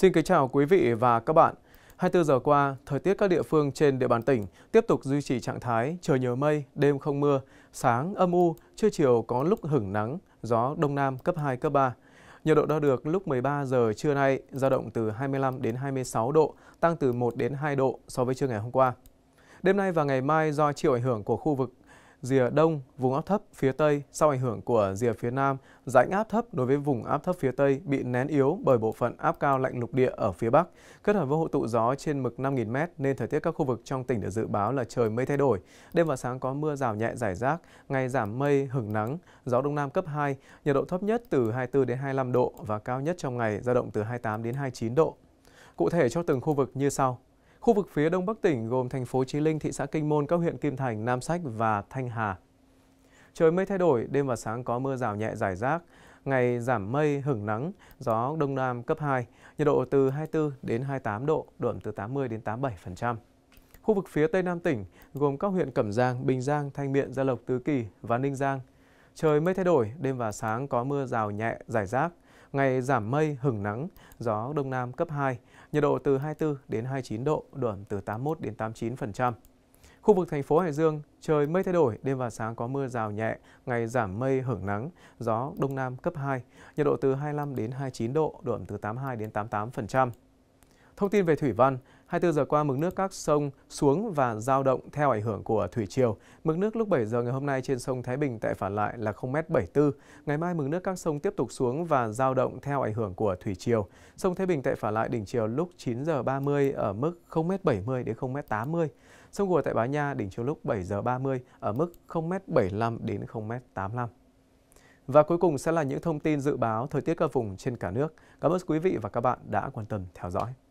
Xin kính chào quý vị và các bạn. 24 giờ qua, thời tiết các địa phương trên địa bàn tỉnh tiếp tục duy trì trạng thái trời nhiều mây, đêm không mưa, sáng âm u, trưa chiều có lúc hửng nắng, gió đông nam cấp 2 cấp 3. Nhiệt độ đo được lúc 13 giờ trưa nay dao động từ 25 đến 26 độ, tăng từ 1 đến 2 độ so với trưa ngày hôm qua. Đêm nay và ngày mai do chịu ảnh hưởng của khu vực rìa đông, vùng áp thấp phía Tây sau ảnh hưởng của rìa phía Nam, rãnh áp thấp đối với vùng áp thấp phía Tây bị nén yếu bởi bộ phận áp cao lạnh lục địa ở phía Bắc, kết hợp với hội tụ gió trên mực 5.000m nên thời tiết các khu vực trong tỉnh được dự báo là trời mây thay đổi, đêm và sáng có mưa rào nhẹ rải rác, ngày giảm mây, hửng nắng, gió đông nam cấp 2, nhiệt độ thấp nhất từ 24 đến 25 độ và cao nhất trong ngày dao động từ 28 đến 29 độ. Cụ thể cho từng khu vực như sau. Khu vực phía đông bắc tỉnh gồm thành phố Chí Linh, thị xã Kinh Môn, các huyện Kim Thành, Nam Sách và Thanh Hà. Trời mây thay đổi, đêm và sáng có mưa rào nhẹ rải rác, ngày giảm mây, hửng nắng, gió đông nam cấp 2, nhiệt độ từ 24 đến 28 độ, độ ẩm từ 80 đến 87%. Khu vực phía Tây Nam tỉnh gồm các huyện Cẩm Giang, Bình Giang, Thanh Miện, Gia Lộc, Tứ Kỳ và Ninh Giang. Trời mây thay đổi, đêm và sáng có mưa rào nhẹ, rải rác, ngày giảm mây, hừng nắng, gió đông nam cấp 2, nhiệt độ từ 24 đến 29 độ, độ ẩm từ 81 đến 89%. Khu vực thành phố Hải Dương, trời mây thay đổi, đêm và sáng có mưa rào nhẹ, ngày giảm mây hưởng nắng, gió đông nam cấp 2, nhiệt độ từ 25 đến 29 độ, độ ẩm từ 82 đến 88%. Thông tin về thủy văn, 24 giờ qua, mực nước các sông xuống và giao động theo ảnh hưởng của thủy triều. Mực nước lúc 7 giờ ngày hôm nay trên sông Thái Bình tại Phản Lại là 0m74. Ngày mai, mực nước các sông tiếp tục xuống và giao động theo ảnh hưởng của thủy triều. Sông Thái Bình tại Phản Lại đỉnh chiều lúc 9 giờ 30 ở mức 0m70 đến 0m80. Sông Gùa tại Bá Nha đỉnh chiều lúc 7 giờ 30 ở mức 0m75 đến 0m85. Và cuối cùng sẽ là những thông tin dự báo thời tiết các vùng trên cả nước. Cảm ơn quý vị và các bạn đã quan tâm theo dõi.